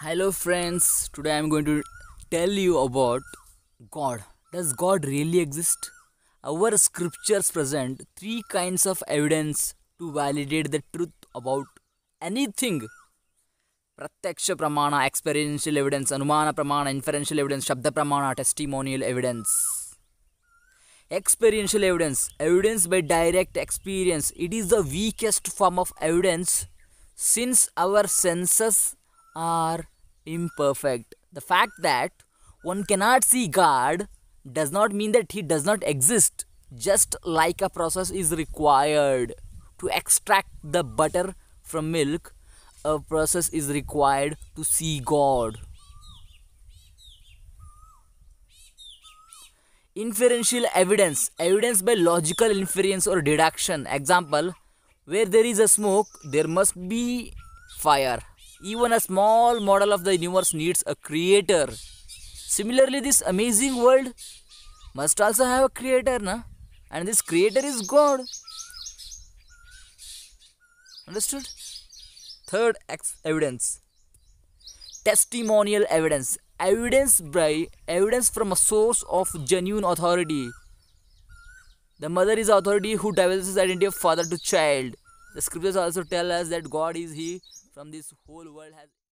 Hello friends, today I am going to tell you about God. Does God really exist? Our scriptures present three kinds of evidence to validate the truth about anything. Pratyaksha Pramana, Experiential Evidence, Anumana Pramana, Inferential Evidence, Shabda Pramana, Testimonial Evidence. Experiential Evidence, Evidence by Direct Experience. It is the weakest form of evidence since our senses are imperfect. The fact that one cannot see God does not mean that He does not exist, just like a process is required to extract the butter from milk a process is required to see god inferential evidence evidence by logical inference or deduction example where there is a smoke there must be fire even a small model of the universe needs a creator. Similarly, this amazing world must also have a creator, na? And this creator is God. Understood? Third evidence testimonial evidence. Evidence by evidence from a source of genuine authority. The mother is authority who divulges identity of father to child. The scriptures also tell us that God is He from this whole world has